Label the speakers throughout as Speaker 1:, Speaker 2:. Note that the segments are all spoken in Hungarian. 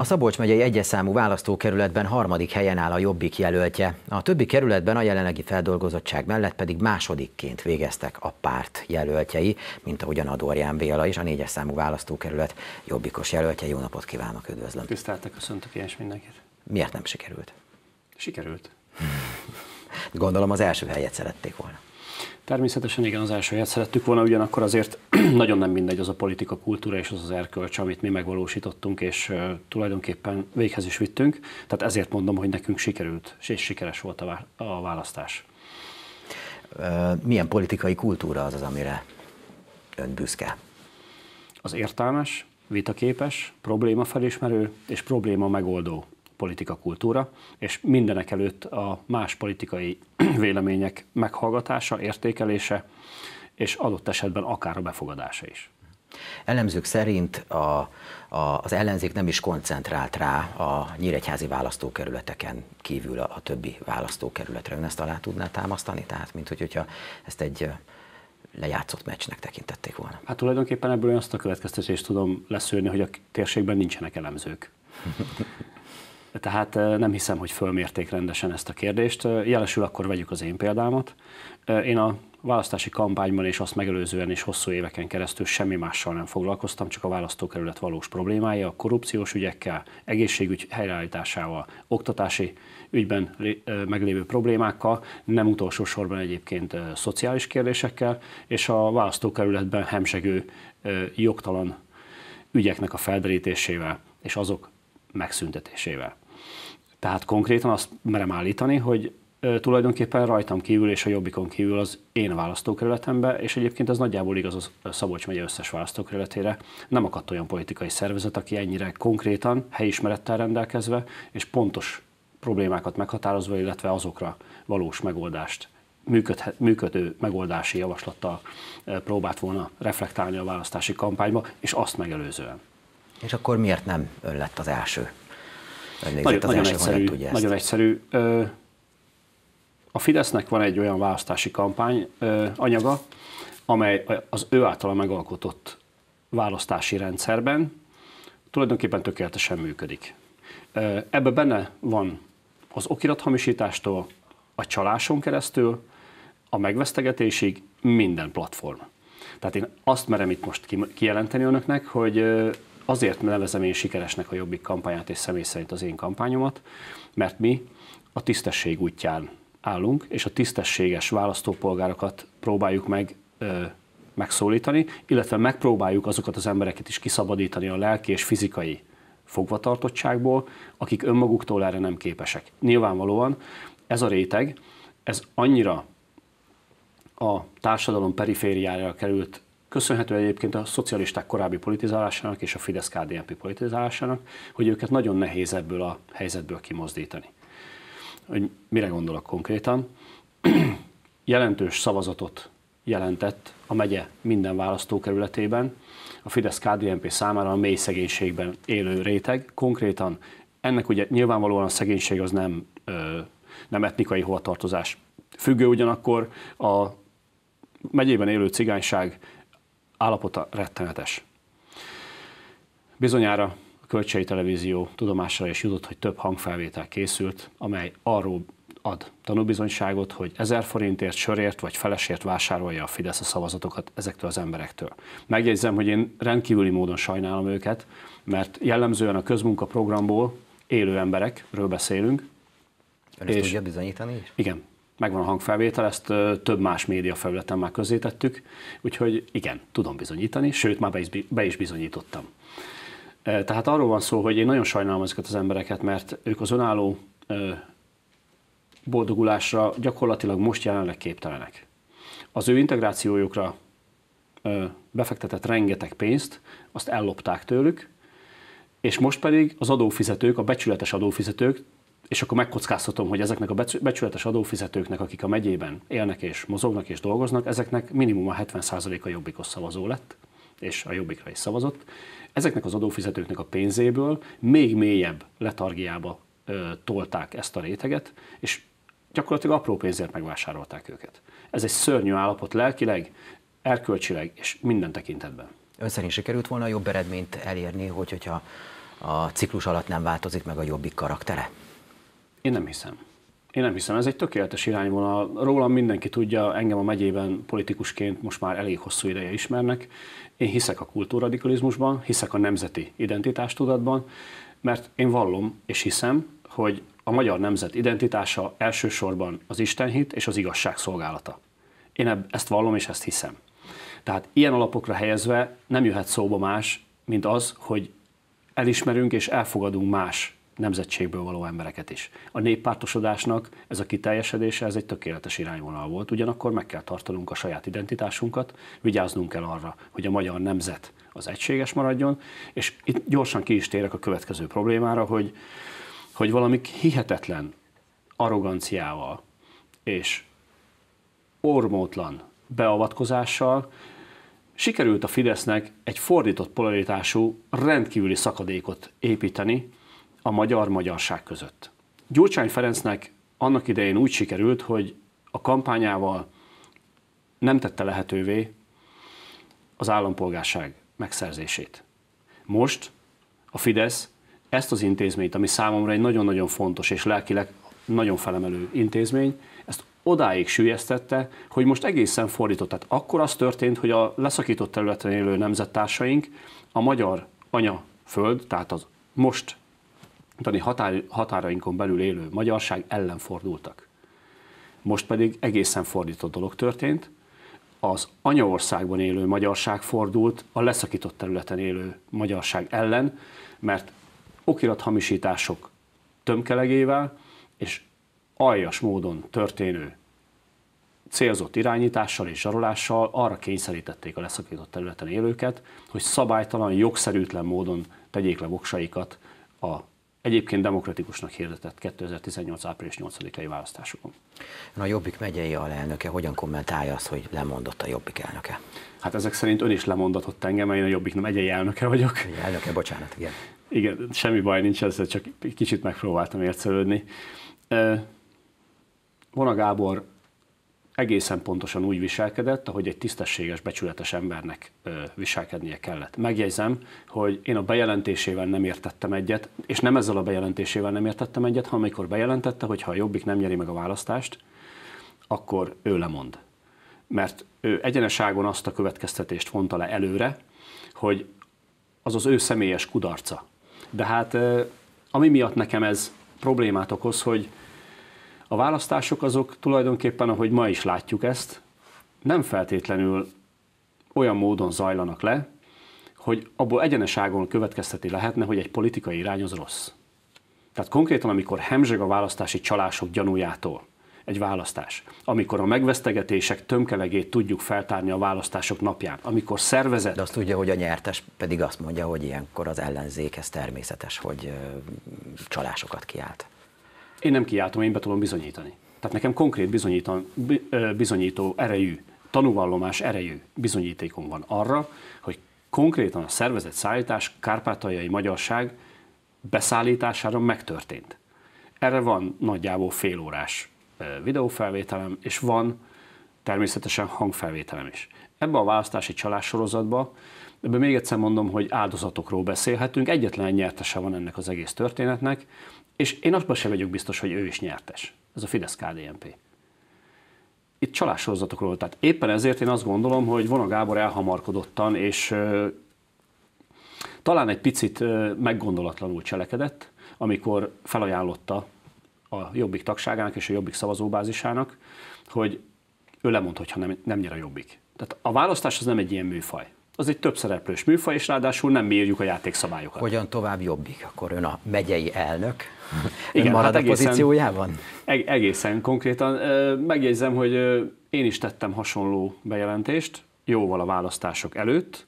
Speaker 1: A Szabolcs megyei egyes számú választókerületben harmadik helyen áll a Jobbik jelöltje. A többi kerületben a jelenlegi feldolgozottság mellett pedig másodikként végeztek a párt jelöltjei, mint ahogyan Dorján Béla is, a négyes számú választókerület Jobbikos jelöltje. Jó napot kívánok, üdvözlöm.
Speaker 2: Tiszteltek, köszöntök ilyes mindenkit.
Speaker 1: Miért nem sikerült? Sikerült. Gondolom az első helyet szerették volna.
Speaker 2: Természetesen igen, az első helyet szerettük volna, ugyanakkor azért nagyon nem mindegy az a politika kultúra és az az erkölcs, amit mi megvalósítottunk, és tulajdonképpen véghez is vittünk. Tehát ezért mondom, hogy nekünk sikerült, és sikeres volt a választás.
Speaker 1: Milyen politikai kultúra az az, amire ön büszke? Az értelmes, vitaképes,
Speaker 2: probléma felismerő és probléma megoldó politika kultúra, és mindenek előtt a más politikai vélemények meghallgatása, értékelése, és
Speaker 1: adott esetben akár a befogadása is. Elemzők szerint a, a, az ellenzék nem is koncentrált rá a nyíregyházi választókerületeken kívül a, a többi választókerületre. Ön ezt alá tudná támasztani? Tehát, mint hogy, hogyha ezt egy lejátszott meccsnek tekintették volna.
Speaker 2: Hát tulajdonképpen ebből azt a következtetést tudom leszűrni, hogy a térségben nincsenek elemzők. Tehát nem hiszem, hogy fölmérték rendesen ezt a kérdést. Jelesül akkor vegyük az én példámat. Én a választási kampányban és azt megelőzően is hosszú éveken keresztül semmi mással nem foglalkoztam, csak a választókerület valós problémája, a korrupciós ügyekkel, egészségügy helyreállításával, oktatási ügyben meglévő problémákkal, nem utolsó sorban egyébként szociális kérdésekkel, és a választókerületben hemsegő jogtalan ügyeknek a felderítésével és azok megszüntetésével. Tehát konkrétan azt merem állítani, hogy tulajdonképpen rajtam kívül és a Jobbikon kívül az én választókerületembe, és egyébként ez nagyjából igaz a Szabolcs megye összes választókerületére, nem akadt olyan politikai szervezet, aki ennyire konkrétan, helyismerettel rendelkezve, és pontos problémákat meghatározva, illetve azokra valós megoldást, működő megoldási javaslattal próbált volna reflektálni a választási kampányba, és azt megelőzően.
Speaker 1: És akkor miért nem ön lett az első? Nagyon, nagyon, egyszerű, tudja nagyon egyszerű.
Speaker 2: A Fidesznek van egy olyan választási kampány anyaga, amely az ő általa megalkotott választási rendszerben tulajdonképpen tökéletesen működik. Ebbe benne van az okirathamisítástól, a csaláson keresztül, a megvesztegetésig minden platform. Tehát én azt merem itt most kijelenteni önöknek, hogy azért nevezem én sikeresnek a Jobbik kampányát és személy szerint az én kampányomat, mert mi a tisztesség útján állunk, és a tisztességes választópolgárokat próbáljuk meg ö, megszólítani, illetve megpróbáljuk azokat az embereket is kiszabadítani a lelki és fizikai fogvatartottságból, akik önmaguktól erre nem képesek. Nyilvánvalóan ez a réteg, ez annyira a társadalom perifériájára került köszönhető egyébként a szocialisták korábbi politizálásának és a Fidesz-KDNP politizálásának, hogy őket nagyon nehéz ebből a helyzetből kimozdítani. Hogy mire gondolok konkrétan? Jelentős szavazatot jelentett a megye minden választókerületében a Fidesz-KDNP számára a mély szegénységben élő réteg. Konkrétan ennek ugye nyilvánvalóan a szegénység az nem, ö, nem etnikai hovatartozás függő, ugyanakkor a megyében élő cigányság állapota rettenetes. Bizonyára a Kölcsei Televízió tudomásra is jutott, hogy több hangfelvétel készült, amely arról ad tanúbizonyságot, hogy 1000 forintért, sörért vagy felesért vásárolja a Fidesz a szavazatokat ezektől az emberektől. Megjegyzem, hogy én rendkívüli módon sajnálom őket, mert jellemzően a közmunkaprogramból élő emberekről beszélünk. Ön és tudja
Speaker 1: bizonyítani is?
Speaker 2: Igen, megvan a hangfelvétel, ezt több más média felületen már tettük, úgyhogy igen, tudom bizonyítani, sőt már be is, be is bizonyítottam. Tehát arról van szó, hogy én nagyon sajnálom ezeket az embereket, mert ők az önálló boldogulásra gyakorlatilag most jelenleg képtelenek. Az ő integrációjukra befektetett rengeteg pénzt, azt ellopták tőlük, és most pedig az adófizetők, a becsületes adófizetők és akkor megkockáztatom, hogy ezeknek a becsületes adófizetőknek, akik a megyében élnek és mozognak és dolgoznak, ezeknek minimum a 70%-a jobbikos szavazó lett, és a jobbikra is szavazott. Ezeknek az adófizetőknek a pénzéből még mélyebb letargiába ö, tolták ezt a réteget, és gyakorlatilag apró pénzért megvásárolták őket. Ez egy szörnyű állapot lelkileg, erkölcsileg és minden tekintetben.
Speaker 1: Ön szerint sikerült volna jobb eredményt elérni, hogy, hogyha a ciklus alatt nem változik meg a jobbik karaktere? Én nem hiszem. Én nem
Speaker 2: hiszem, ez egy tökéletes irányvonal. Rólam mindenki tudja, engem a megyében politikusként most már elég hosszú ideje ismernek. Én hiszek a kultúradikalizmusban, hiszek a nemzeti identitástudatban, mert én vallom és hiszem, hogy a magyar nemzet identitása elsősorban az Istenhit és az igazság szolgálata. Én ezt vallom és ezt hiszem. Tehát ilyen alapokra helyezve nem jöhet szóba más, mint az, hogy elismerünk és elfogadunk más nemzetségből való embereket is. A néppártosodásnak ez a kiteljesedése, ez egy tökéletes irányvonal volt. Ugyanakkor meg kell tartanunk a saját identitásunkat, vigyáznunk kell arra, hogy a magyar nemzet az egységes maradjon, és itt gyorsan ki is térek a következő problémára, hogy, hogy valami hihetetlen arroganciával és ormótlan beavatkozással sikerült a Fidesznek egy fordított polaritású, rendkívüli szakadékot építeni, a magyar-magyarság között. Gyurcsány Ferencnek annak idején úgy sikerült, hogy a kampányával nem tette lehetővé az állampolgárság megszerzését. Most a Fidesz ezt az intézményt, ami számomra egy nagyon-nagyon fontos és lelkileg nagyon felemelő intézmény, ezt odáig sűjesztette, hogy most egészen fordított. Tehát akkor az történt, hogy a leszakított területen élő nemzettársaink a magyar anyaföld, tehát az most tani határ, határainkon belül élő magyarság ellen fordultak. Most pedig egészen fordított dolog történt, az anyaországban élő magyarság fordult a leszakított területen élő magyarság ellen, mert okirathamisítások tömkelegével és aljas módon történő célzott irányítással és zsarolással arra kényszerítették a leszakított területen élőket, hogy szabálytalan, jogszerűtlen módon tegyék le voksaikat a egyébként demokratikusnak hirdetett 2018. április 8-ai választásokon.
Speaker 1: Na, a Jobbik megyei alelnöke hogyan kommentálja azt, hogy lemondott a Jobbik elnöke? Hát ezek szerint ön is lemondatott engem, mert én a Jobbik nem megyei elnöke vagyok. Ugye, elnöke, bocsánat, igen.
Speaker 2: Igen, semmi baj nincs ezzel, csak kicsit megpróbáltam értszerődni. Vona Gábor egészen pontosan úgy viselkedett, ahogy egy tisztességes, becsületes embernek ö, viselkednie kellett. Megjegyzem, hogy én a bejelentésével nem értettem egyet, és nem ezzel a bejelentésével nem értettem egyet, hanem amikor bejelentette, hogy ha a Jobbik nem nyeri meg a választást, akkor ő lemond. Mert ő egyeneságon azt a következtetést vonta le előre, hogy az az ő személyes kudarca. De hát ami miatt nekem ez problémát okoz, hogy a választások azok tulajdonképpen, ahogy ma is látjuk ezt, nem feltétlenül olyan módon zajlanak le, hogy abból egyeneságon következteti lehetne, hogy egy politikai irány az rossz. Tehát konkrétan, amikor hemzseg a választási csalások gyanújától egy választás, amikor a megvesztegetések tömkelegét tudjuk feltárni a választások
Speaker 1: napján, amikor szervezet... De azt tudja, hogy a nyertes pedig azt mondja, hogy ilyenkor az ellenzékhez természetes, hogy csalásokat kiált. Én nem kiáltom, én be tudom bizonyítani.
Speaker 2: Tehát nekem konkrét bizonyítan, bizonyító erejű, tanúvallomás erejű bizonyítékom van arra, hogy konkrétan a szervezett szállítás kárpátaljai magyarság beszállítására megtörtént. Erre van nagyjából fél órás videófelvételem, és van természetesen hangfelvételem is. Ebbe a választási sorozatba, ebbe még egyszer mondom, hogy áldozatokról beszélhetünk, egyetlen nyertese van ennek az egész történetnek, és én abban sem vagyok biztos, hogy ő is nyertes. Ez a fidesz KDMP. Itt csalássorozatokról, tehát éppen ezért én azt gondolom, hogy Vona Gábor elhamarkodottan, és ö, talán egy picit ö, meggondolatlanul cselekedett, amikor felajánlotta a Jobbik tagságának és a Jobbik szavazóbázisának, hogy ő lemond, hogyha nem, nem nyer a Jobbik. Tehát a választás az nem egy ilyen műfaj az egy több szereplős műfaj, és ráadásul nem mérjük a játékszabályokat. Hogyan tovább jobbik? Akkor ön a megyei elnök,
Speaker 1: igen, ön marad hát egészen, a pozíciójában?
Speaker 2: Eg- egészen konkrétan. Megjegyzem, hogy én is tettem hasonló bejelentést, jóval a választások előtt,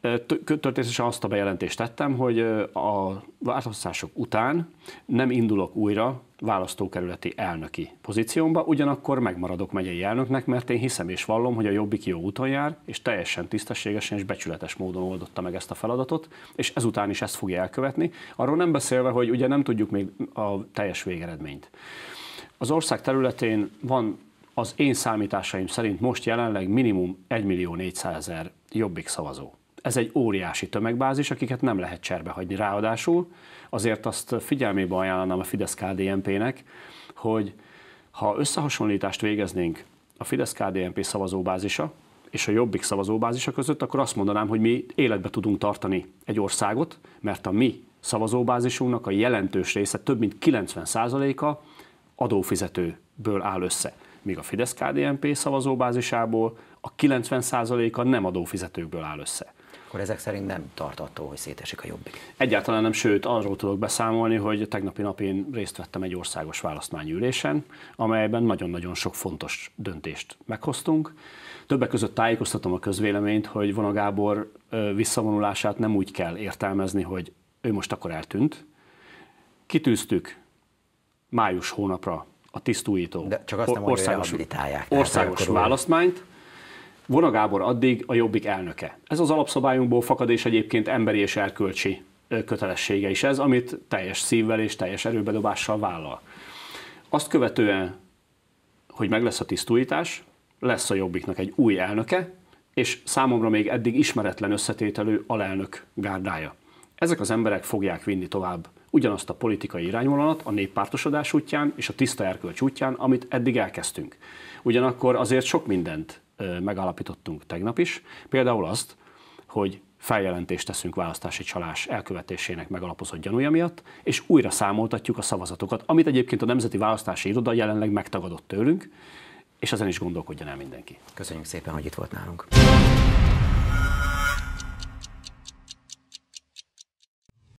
Speaker 2: Történetesen azt a bejelentést tettem, hogy a választások után nem indulok újra választókerületi elnöki pozíciómba, ugyanakkor megmaradok megyei elnöknek, mert én hiszem és vallom, hogy a Jobbik jó úton jár, és teljesen tisztességesen és becsületes módon oldotta meg ezt a feladatot, és ezután is ezt fogja elkövetni. Arról nem beszélve, hogy ugye nem tudjuk még a teljes végeredményt. Az ország területén van az én számításaim szerint most jelenleg minimum 1 millió 400 ezer jobbik szavazó ez egy óriási tömegbázis, akiket nem lehet cserbe hagyni. Ráadásul azért azt figyelmébe ajánlanám a fidesz kdnp nek hogy ha összehasonlítást végeznénk a fidesz kdnp szavazóbázisa és a Jobbik szavazóbázisa között, akkor azt mondanám, hogy mi életbe tudunk tartani egy országot, mert a mi szavazóbázisunknak a jelentős része, több mint 90%-a adófizetőből áll össze. Míg a fidesz kdnp szavazóbázisából a 90%-a nem adófizetőkből áll össze akkor ezek szerint nem tart attól, hogy szétesik a jobbik. Egyáltalán nem, sőt, arról tudok beszámolni, hogy tegnapi nap én részt vettem egy országos választmányűlésen, amelyben nagyon-nagyon sok fontos döntést meghoztunk. Többek között tájékoztatom a közvéleményt, hogy Vona Gábor visszavonulását nem úgy kell értelmezni, hogy ő most akkor eltűnt. Kitűztük május hónapra a tisztújító De csak azt nem mondja, országos, országos választmányt, Vona Gábor addig a Jobbik elnöke. Ez az alapszabályunkból fakad, és egyébként emberi és erkölcsi kötelessége is ez, amit teljes szívvel és teljes erőbedobással vállal. Azt követően, hogy meg lesz a tisztújítás, lesz a Jobbiknak egy új elnöke, és számomra még eddig ismeretlen összetételő alelnök gárdája. Ezek az emberek fogják vinni tovább ugyanazt a politikai irányvonalat a néppártosodás útján és a tiszta erkölcs útján, amit eddig elkezdtünk. Ugyanakkor azért sok mindent megállapítottunk tegnap is. Például azt, hogy feljelentést teszünk választási csalás elkövetésének megalapozott gyanúja miatt, és újra számoltatjuk a szavazatokat, amit egyébként a Nemzeti Választási Iroda jelenleg megtagadott tőlünk, és ezen is gondolkodjon el mindenki. Köszönjük szépen, hogy itt volt nálunk.